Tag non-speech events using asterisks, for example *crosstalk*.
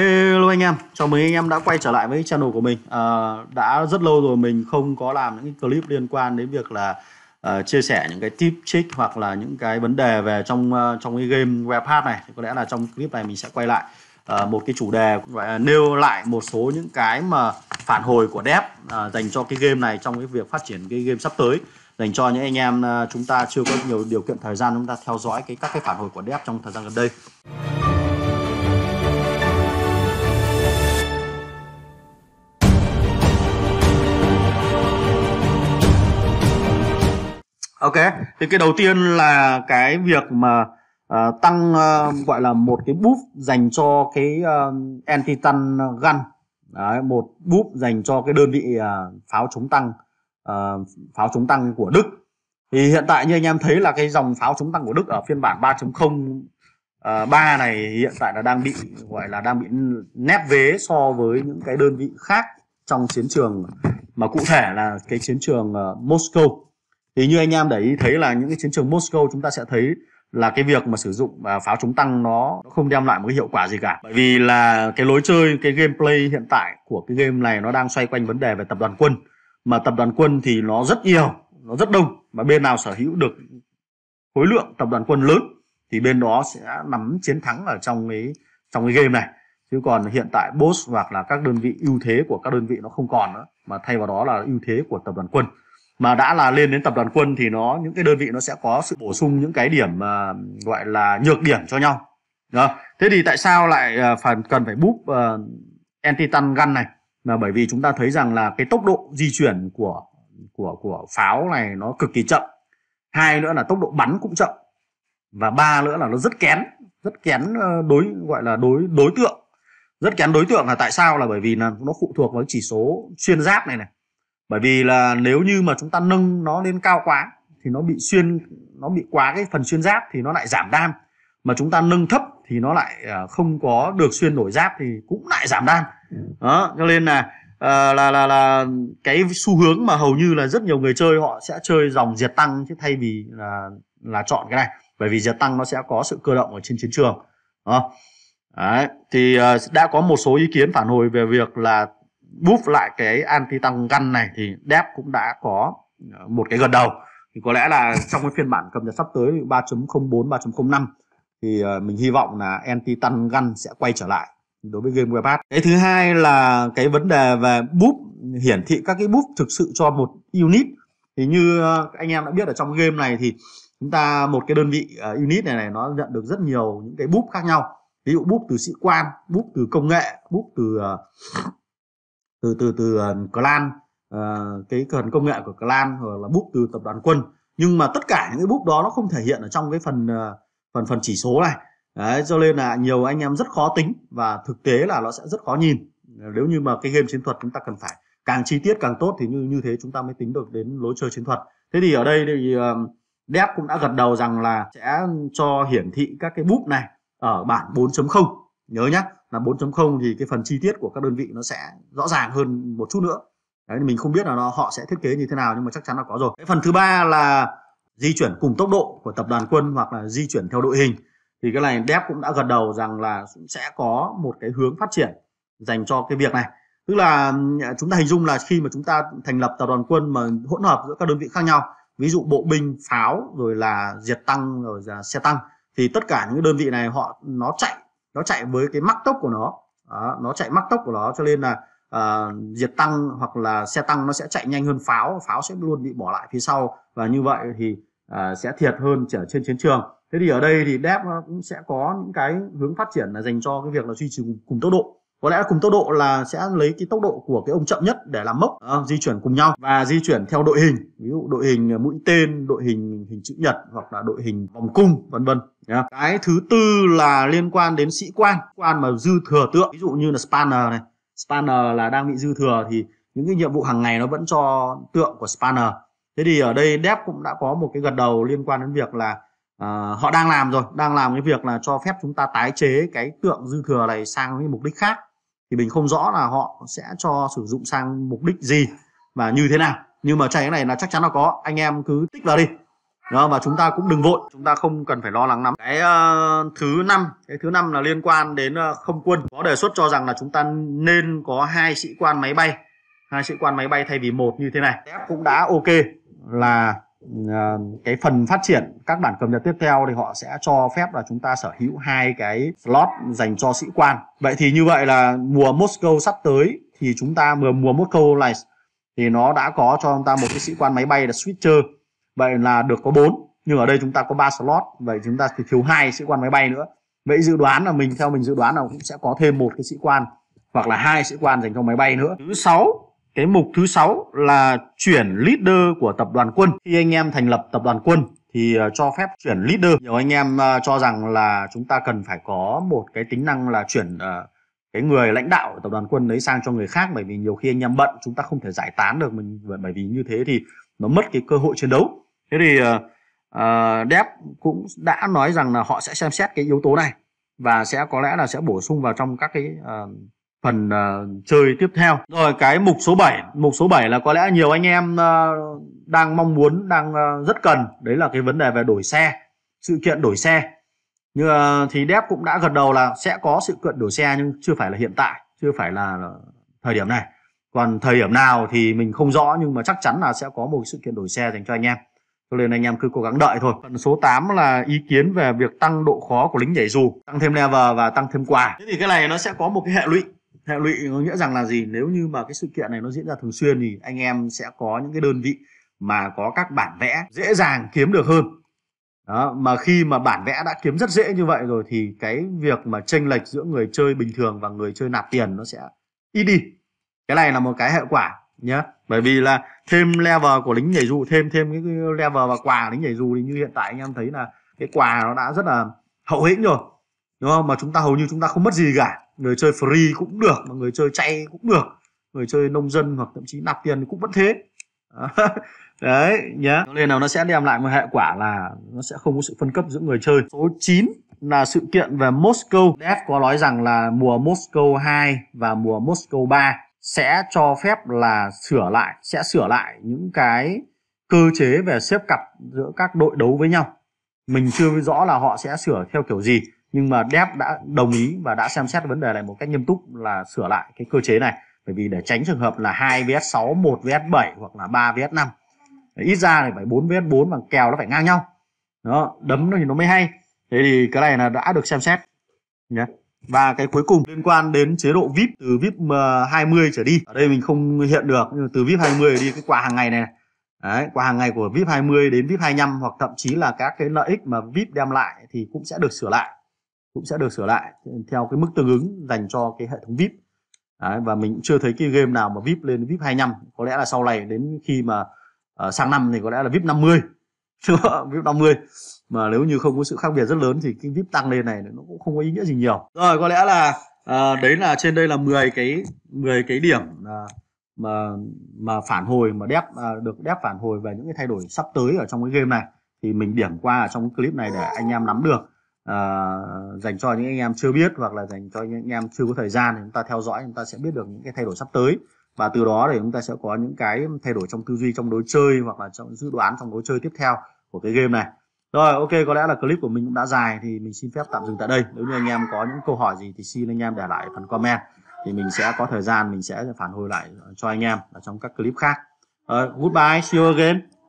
Hello anh em, chào mừng anh em đã quay trở lại với channel của mình à, Đã rất lâu rồi mình không có làm những clip liên quan đến việc là uh, chia sẻ những cái tip trick hoặc là những cái vấn đề về trong uh, trong cái game web hát này thì có lẽ là trong clip này mình sẽ quay lại uh, một cái chủ đề và nêu lại một số những cái mà phản hồi của dev uh, dành cho cái game này trong cái việc phát triển cái game sắp tới dành cho những anh em uh, chúng ta chưa có nhiều điều kiện thời gian chúng ta theo dõi cái các cái phản hồi của dev trong thời gian gần đây. ok thì cái đầu tiên là cái việc mà uh, tăng uh, gọi là một cái búp dành cho cái uh, anti-tan gun Đấy, một búp dành cho cái đơn vị uh, pháo chống tăng uh, pháo chống tăng của Đức thì hiện tại như anh em thấy là cái dòng pháo chống tăng của Đức ở phiên bản 3.0 uh, 3 này hiện tại là đang bị gọi là đang bị nép vế so với những cái đơn vị khác trong chiến trường mà cụ thể là cái chiến trường uh, Moscow thì như anh em để ý thấy là những cái chiến trường Moscow chúng ta sẽ thấy là cái việc mà sử dụng à, pháo chống tăng nó không đem lại một cái hiệu quả gì cả bởi vì là cái lối chơi cái gameplay hiện tại của cái game này nó đang xoay quanh vấn đề về tập đoàn quân mà tập đoàn quân thì nó rất nhiều nó rất đông mà bên nào sở hữu được khối lượng tập đoàn quân lớn thì bên đó sẽ nắm chiến thắng ở trong cái trong cái game này chứ còn hiện tại boss hoặc là các đơn vị ưu thế của các đơn vị nó không còn nữa mà thay vào đó là ưu thế của tập đoàn quân mà đã là lên đến tập đoàn quân thì nó những cái đơn vị nó sẽ có sự bổ sung những cái điểm mà gọi là nhược điểm cho nhau đó. thế thì tại sao lại à, phải cần phải búp uh, anti gun này Mà bởi vì chúng ta thấy rằng là cái tốc độ di chuyển của của của pháo này nó cực kỳ chậm hai nữa là tốc độ bắn cũng chậm và ba nữa là nó rất kén rất kén à, đối gọi là đối đối tượng rất kén đối tượng là tại sao là bởi vì là nó phụ thuộc vào chỉ số xuyên giáp này này bởi vì là nếu như mà chúng ta nâng nó lên cao quá thì nó bị xuyên nó bị quá cái phần xuyên giáp thì nó lại giảm đam mà chúng ta nâng thấp thì nó lại à, không có được xuyên nổi giáp thì cũng lại giảm đam đó cho nên là À, là là là cái xu hướng mà hầu như là rất nhiều người chơi họ sẽ chơi dòng diệt tăng chứ thay vì là là chọn cái này bởi vì diệt tăng nó sẽ có sự cơ động ở trên chiến trường đó. Đấy. thì à, đã có một số ý kiến phản hồi về việc là búp lại cái anti tăng găn này thì DEP cũng đã có ờ, một cái gần đầu thì có lẽ là trong cái phiên bản cập nhật sắp tới 3.04 3.05 thì ờ, mình hy vọng là anti tăng găn sẽ quay trở lại đối với game webpack cái thứ hai là cái vấn đề về búp hiển thị các cái búp thực sự cho một unit thì như ờ, anh em đã biết ở trong game này thì chúng ta một cái đơn vị unit này này nó nhận được rất nhiều những cái búp khác nhau ví dụ búp từ sĩ quan búp từ công nghệ búp từ uh, từ từ từ uh, clan uh, cái phần công nghệ của clan hoặc là bút từ tập đoàn quân nhưng mà tất cả những cái bút đó nó không thể hiện ở trong cái phần uh, phần phần chỉ số này Đấy, cho nên là nhiều anh em rất khó tính và thực tế là nó sẽ rất khó nhìn nếu như mà cái game chiến thuật chúng ta cần phải càng chi tiết càng tốt thì như như thế chúng ta mới tính được đến lối chơi chiến thuật thế thì ở đây thì Dev cũng đã gật đầu rằng là sẽ cho hiển thị các cái bút này ở bản 4.0 nhớ nhé là 4.0 thì cái phần chi tiết của các đơn vị nó sẽ rõ ràng hơn một chút nữa đấy mình không biết là nó họ sẽ thiết kế như thế nào nhưng mà chắc chắn là có rồi cái phần thứ ba là di chuyển cùng tốc độ của tập đoàn quân hoặc là di chuyển theo đội hình thì cái này dép cũng đã gật đầu rằng là sẽ có một cái hướng phát triển dành cho cái việc này tức là ừ, chúng ta hình dung là khi mà chúng ta thành lập tập đoàn quân mà hỗn hợp giữa các đơn vị khác nhau ví dụ bộ binh pháo rồi là diệt tăng rồi là xe tăng thì tất cả những đơn vị này họ nó chạy nó chạy với cái mắc tốc của nó đó, nó chạy mắc tốc của nó cho nên là uh, diệt tăng hoặc là xe tăng nó sẽ chạy nhanh hơn pháo pháo sẽ luôn bị bỏ lại phía sau và như vậy thì uh, sẽ thiệt hơn trở trên chiến trường thế thì ở đây thì đép cũng sẽ có những cái hướng phát triển là dành cho cái việc là duy trì cùng, cùng tốc độ có lẽ cùng tốc độ là sẽ lấy cái tốc độ của cái ông chậm nhất để làm mốc à, di chuyển cùng nhau và di chuyển theo đội hình ví dụ đội hình mũi tên đội hình hình chữ nhật hoặc là đội hình vòng cung vân vân yeah. cái thứ tư là liên quan đến sĩ quan quan mà dư thừa tượng ví dụ như là spanner này spanner là đang bị dư thừa thì những cái nhiệm vụ hàng ngày nó vẫn cho tượng của spanner thế thì ở đây dep cũng đã có một cái gật đầu liên quan đến việc là À, họ đang làm rồi đang làm cái việc là cho phép chúng ta tái chế cái tượng dư thừa này sang cái mục đích khác thì mình không rõ là họ sẽ cho sử dụng sang mục đích gì và như thế nào nhưng mà chạy cái này là chắc chắn là có anh em cứ tích vào đi đó và chúng ta cũng đừng vội chúng ta không cần phải lo lắng lắm cái uh, thứ năm cái thứ năm là liên quan đến uh, không quân có đề xuất cho rằng là chúng ta nên có hai sĩ quan máy bay hai sĩ quan máy bay thay vì một như thế này cũng đã ok là Ờ, cái phần phát triển các bản cập nhật tiếp theo thì họ sẽ cho phép là chúng ta sở hữu hai cái slot dành cho sĩ quan vậy thì như vậy là mùa Moscow sắp tới thì chúng ta mùa mùa Moscow này thì nó đã có cho chúng ta một cái sĩ quan máy bay là switcher vậy là được có bốn nhưng ở đây chúng ta có 3 slot vậy chúng ta thì thiếu hai sĩ quan máy bay nữa vậy dự đoán là mình theo mình dự đoán là cũng sẽ có thêm một cái sĩ quan hoặc là hai sĩ quan dành cho máy bay nữa thứ sáu cái mục thứ sáu là chuyển leader của tập đoàn quân khi anh em thành lập tập đoàn quân thì ờ, cho phép chuyển leader nhiều anh em ờ, cho rằng là chúng ta cần phải có một cái tính năng là chuyển ờ, cái người lãnh đạo của tập đoàn quân đấy sang cho người khác bởi vì nhiều khi anh em bận chúng ta không thể giải tán được mình bởi vì như thế thì nó mất cái cơ hội chiến đấu thế thì uh, Dev cũng đã nói rằng là họ sẽ xem xét cái yếu tố này và sẽ có lẽ là sẽ bổ sung vào trong các cái uh, phần uh, chơi tiếp theo rồi cái mục số 7 mục số 7 là có lẽ nhiều anh em uh, đang mong muốn đang uh, rất cần đấy là cái vấn đề về đổi xe sự kiện đổi xe như uh, thì Dép cũng đã gật đầu là sẽ có sự kiện đổi xe nhưng chưa phải là hiện tại chưa phải là thời điểm này còn thời điểm nào thì mình không rõ nhưng mà chắc chắn là sẽ có một sự kiện đổi xe dành cho anh em cho nên anh em cứ cố gắng đợi thôi phần số 8 là ý kiến về việc tăng độ khó của lính nhảy dù tăng thêm level và tăng thêm quà thế thì cái này nó sẽ có một cái hệ lụy hệ lụy có nghĩa rằng là gì nếu như mà cái sự kiện này nó diễn ra thường xuyên thì anh em sẽ có những cái đơn vị mà có các bản vẽ dễ dàng kiếm được hơn đó, mà khi mà bản vẽ đã kiếm rất dễ như vậy rồi thì cái việc mà chênh lệch giữa người chơi bình thường và người chơi nạp tiền nó sẽ ít đi cái này là một cái hệ quả nhé bởi vì là thêm level của lính nhảy dù thêm thêm cái level và quà lính nhảy dù thì như hiện tại anh em thấy là cái quà nó đã rất là hậu hĩnh rồi đúng không mà chúng ta hầu như chúng ta không mất gì cả người chơi free cũng được mà người chơi chay cũng được người chơi nông dân hoặc thậm chí nạp tiền cũng vẫn thế *laughs* đấy nhá nên là nó sẽ đem lại một hệ quả là nó sẽ không có sự phân cấp giữa người chơi số 9 là sự kiện về Moscow Dev có nói rằng là mùa Moscow 2 và mùa Moscow 3 sẽ cho phép là sửa lại sẽ sửa lại những cái cơ chế về xếp cặp giữa các đội đấu với nhau mình chưa rõ là họ sẽ sửa theo kiểu gì nhưng mà dev đã đồng ý và đã xem xét vấn đề này một cách nghiêm túc là sửa lại cái cơ chế này bởi vì để tránh trường hợp là 2 vs 6, 1 vs 7 hoặc là 3 vs 5 ít ra thì phải 4 vs 4 bằng kèo nó phải ngang nhau đó đấm nó thì nó mới hay thế thì cái này là đã được xem xét nhé và cái cuối cùng liên quan đến chế độ VIP từ VIP 20 ờ, trở đi ở đây mình không hiện được nhưng từ VIP 20 đi cái quà hàng ngày này Đấy, quà hàng ngày của VIP 20 đến VIP 25 hoặc thậm chí là các cái lợi ích mà VIP đem lại thì cũng sẽ được sửa lại cũng sẽ được sửa lại theo cái mức tương ứng dành cho cái hệ thống vip Đấy, và mình chưa thấy cái game nào mà vip lên vip 25 có lẽ là sau này đến khi mà uh, sang năm thì có lẽ là vip 50 *laughs* vip 50 mà nếu như không có sự khác biệt rất lớn thì cái vip tăng lên này nó cũng không có ý nghĩa gì nhiều rồi có lẽ là uh, đấy là trên đây là 10 cái 10 cái điểm uh, mà mà phản hồi mà đép uh, được đép phản hồi về những cái thay đổi sắp tới ở trong cái game này thì mình điểm qua ở trong cái clip này để anh em nắm được à, dành cho những anh em chưa biết hoặc là dành cho những anh em chưa có thời gian thì chúng ta theo dõi chúng ta sẽ biết được những cái thay đổi sắp tới và từ đó thì chúng ta sẽ có những cái thay đổi trong tư duy trong đối chơi hoặc là trong dự đoán trong đối chơi tiếp theo của cái game này rồi ok có lẽ là clip của mình cũng đã dài thì mình xin phép tạm dừng tại đây nếu như anh em có những câu hỏi gì thì xin anh em để lại phần comment thì mình sẽ có thời gian mình sẽ phản hồi lại cho anh em ở trong các clip khác uh, goodbye see you again